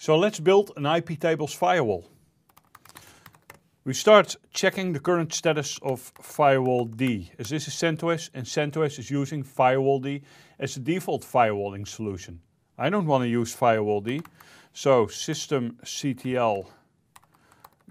So let's build an IP tables firewall. We start checking the current status of firewall D, as this is CentOS and CentOS is using firewall D as the default firewalling solution. I don't want to use firewall D, so systemctl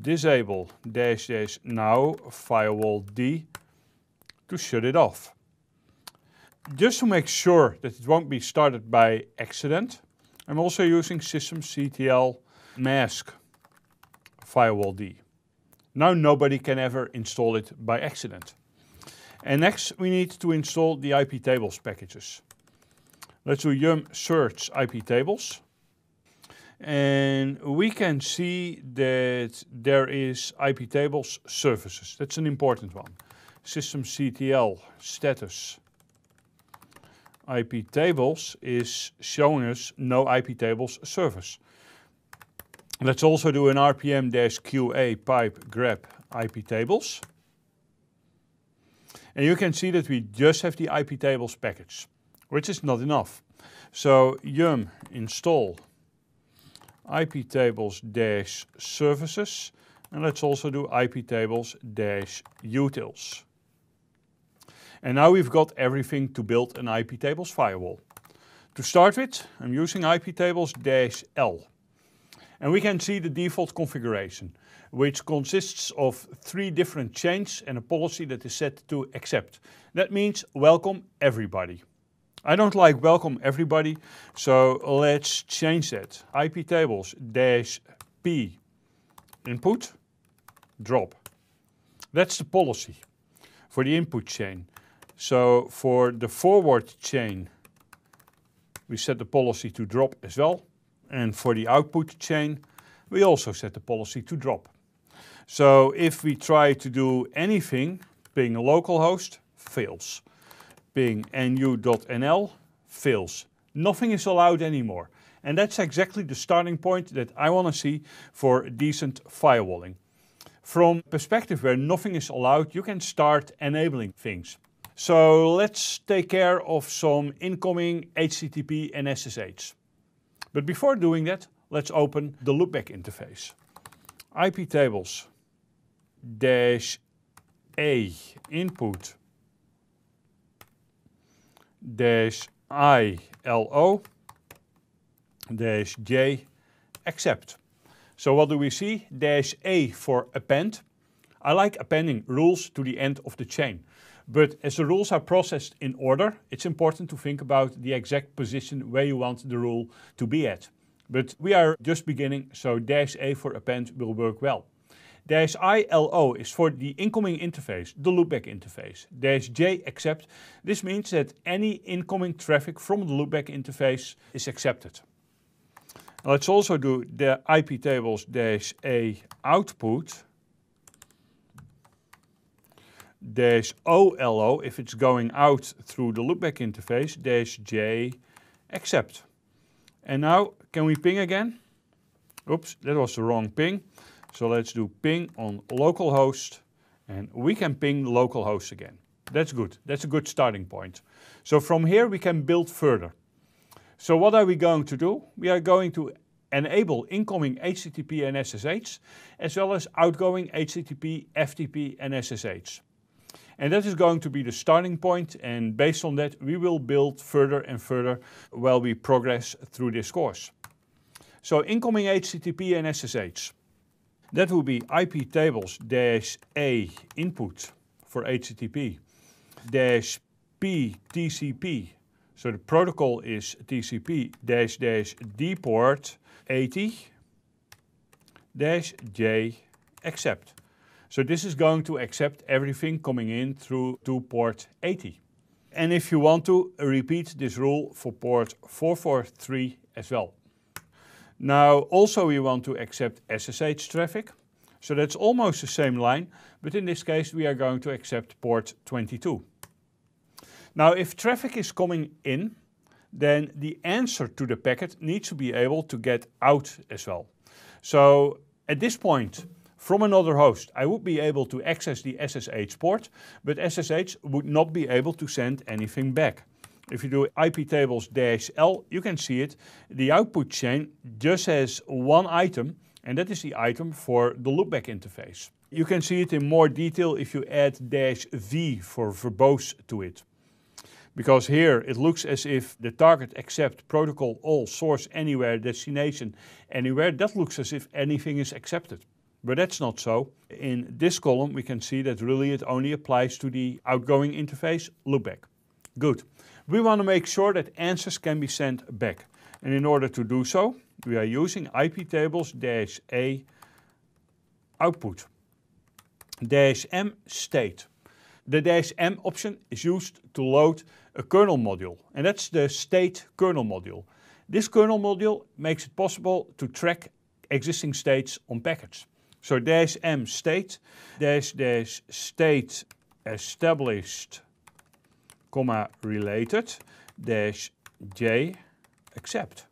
disable dash dash now firewall D to shut it off. Just to make sure that it won't be started by accident, I'm also using systemctl mask firewall D. Now nobody can ever install it by accident. And next we need to install the IP tables packages. Let's do yum search IP tables. And we can see that there is IP tables services. That's an important one. Systemctl status IP tables is showing us no IP tables service. Let's also do an RPM-QA pipe grep IP tables. And you can see that we just have the IP tables package, which is not enough. So yum install IP tables dash services and let's also do IP tables dash utils. And now we've got everything to build an IP tables firewall. To start with, I'm using IP tables dash L. And we can see the default configuration, which consists of three different chains and a policy that is set to accept. That means welcome everybody. I don't like welcome everybody, so let's change that. IP tables dash P input drop. That's the policy for the input chain. So for the forward chain, we set the policy to drop as well. And for the output chain, we also set the policy to drop. So if we try to do anything, ping localhost fails. Ping nu.nl fails. Nothing is allowed anymore. And that's exactly the starting point that I want to see for decent firewalling. From perspective where nothing is allowed, you can start enabling things. So let's take care of some incoming HTTP and SSH. But before doing that, let's open the loopback interface. IP tables dash A input dash I LO dash J accept. So what do we see? Dash A for append I like appending rules to the end of the chain. But as the rules are processed in order, it's important to think about the exact position where you want the rule to be at. But we are just beginning, so dash A for append will work well. Dash ILO is for the incoming interface, the loopback interface. Dash J accept, this means that any incoming traffic from the loopback interface is accepted. Let's also do the IP tables dash A output dash OLO if it's going out through the loopback interface, dash J accept. And now, can we ping again? Oops, that was the wrong ping. So let's do ping on localhost and we can ping localhost again. That's good. That's a good starting point. So from here we can build further. So what are we going to do? We are going to enable incoming HTTP and SSH as well as outgoing HTTP, FTP and SSH. And that is going to be the starting point. And based on that, we will build further and further while we progress through this course. So incoming HTTP and SSH. That will be IP tables dash A input for HTTP dash P TCP. So the protocol is TCP dash dash D port 80 dash J accept. So this is going to accept everything coming in through to port 80. And if you want to, repeat this rule for port 443 as well. Now also we want to accept SSH traffic. So that's almost the same line, but in this case we are going to accept port 22. Now if traffic is coming in, then the answer to the packet needs to be able to get out as well. So at this point, from another host. I would be able to access the SSH port, but SSH would not be able to send anything back. If you do IP tables L, you can see it. The output chain just has one item, and that is the item for the loopback interface. You can see it in more detail if you add dash V for verbose to it. Because here it looks as if the target accept protocol all source anywhere destination anywhere, that looks as if anything is accepted but that's not so. In this column, we can see that really it only applies to the outgoing interface loopback. Good. We want to make sure that answers can be sent back. And in order to do so, we are using IP tables dash A output dash M state. The dash M option is used to load a kernel module, and that's the state kernel module. This kernel module makes it possible to track existing states on packets. So dash M state. dash dash state established, comma related. dash J accept.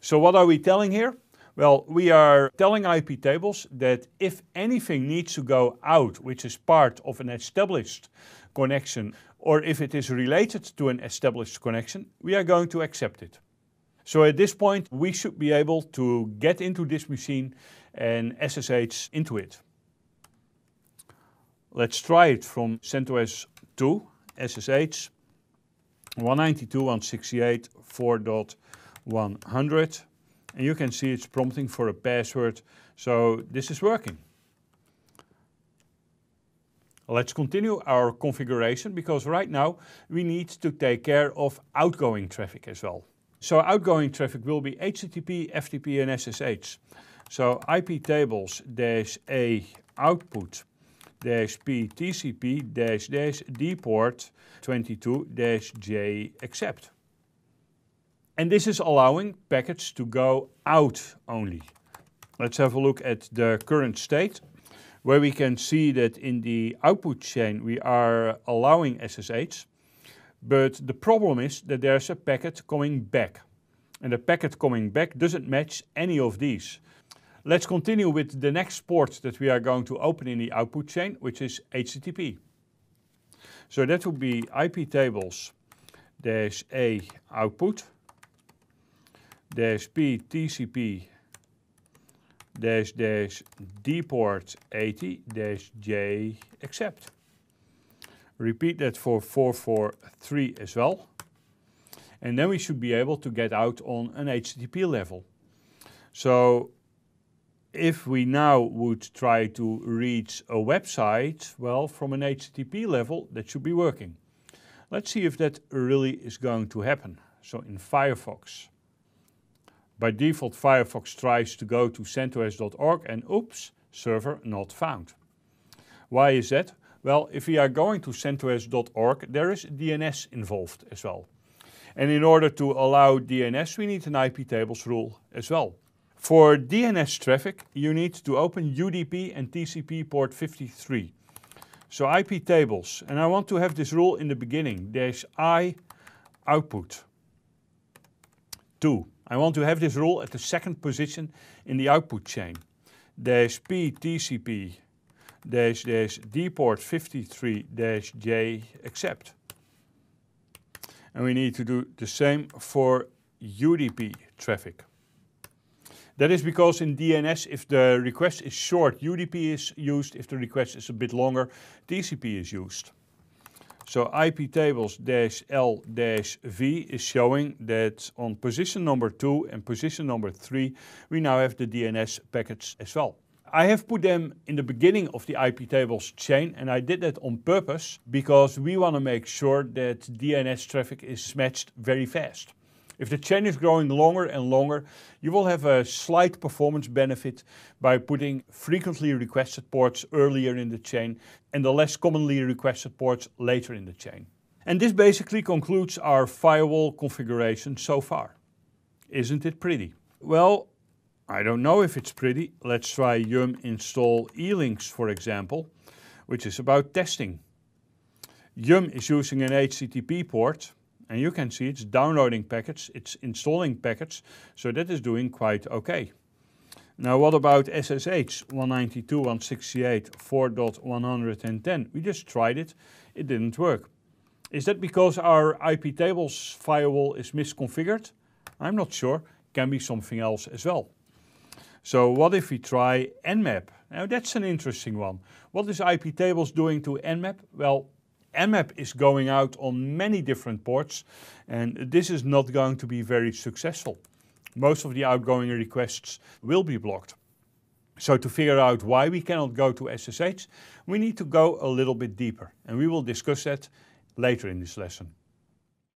So what are we telling here? Well, we are telling IP tables that if anything needs to go out, which is part of an established connection, or if it is related to an established connection, we are going to accept it. So at this point, we should be able to get into this machine and SSH into it. Let's try it from CentOS 2, SSH 192.168.4.100. And you can see it's prompting for a password. So this is working. Let's continue our configuration because right now we need to take care of outgoing traffic as well. So outgoing traffic will be HTTP, FTP and SSH. So IP tables, dash A output, dash P TCP, dash dash D port 22, dash J accept. And this is allowing packets to go out only. Let's have a look at the current state where we can see that in the output chain we are allowing SSH but the problem is that there's a packet coming back. And the packet coming back doesn't match any of these. Let's continue with the next port that we are going to open in the output chain, which is HTTP. So that would be IP tables dash A output dash P TCP dash dash D port 80 dash J accept. Repeat that for 443 as well. And then we should be able to get out on an HTTP level. So if we now would try to reach a website, well, from an HTTP level, that should be working. Let's see if that really is going to happen. So in Firefox, by default, Firefox tries to go to CentOS.org and oops, server not found. Why is that? Well, if we are going to CentOS.org, there is DNS involved as well. And in order to allow DNS, we need an IP tables rule as well. For DNS traffic, you need to open UDP and TCP port 53. So IP tables, and I want to have this rule in the beginning. There's I output 2. I want to have this rule at the second position in the output chain. There's P TCP dash dash dport 53 dash j accept. And we need to do the same for UDP traffic. That is because in DNS, if the request is short, UDP is used. If the request is a bit longer, TCP is used. So IP tables dash L dash V is showing that on position number two and position number three, we now have the DNS packets as well. I have put them in the beginning of the IP tables chain and I did that on purpose because we want to make sure that DNS traffic is matched very fast. If the chain is growing longer and longer, you will have a slight performance benefit by putting frequently requested ports earlier in the chain and the less commonly requested ports later in the chain. And this basically concludes our firewall configuration so far. Isn't it pretty? Well, I don't know if it's pretty. Let's try yum install elinks, for example, which is about testing. Yum is using an HTTP port, and you can see it's downloading packets, it's installing packets, so that is doing quite okay. Now what about SSH 192.168.4.110? We just tried it, it didn't work. Is that because our IP tables firewall is misconfigured? I'm not sure, can be something else as well. So what if we try Nmap? Now that's an interesting one. What is IP tables doing to Nmap? Well, Nmap is going out on many different ports and this is not going to be very successful. Most of the outgoing requests will be blocked. So to figure out why we cannot go to SSH, we need to go a little bit deeper and we will discuss that later in this lesson.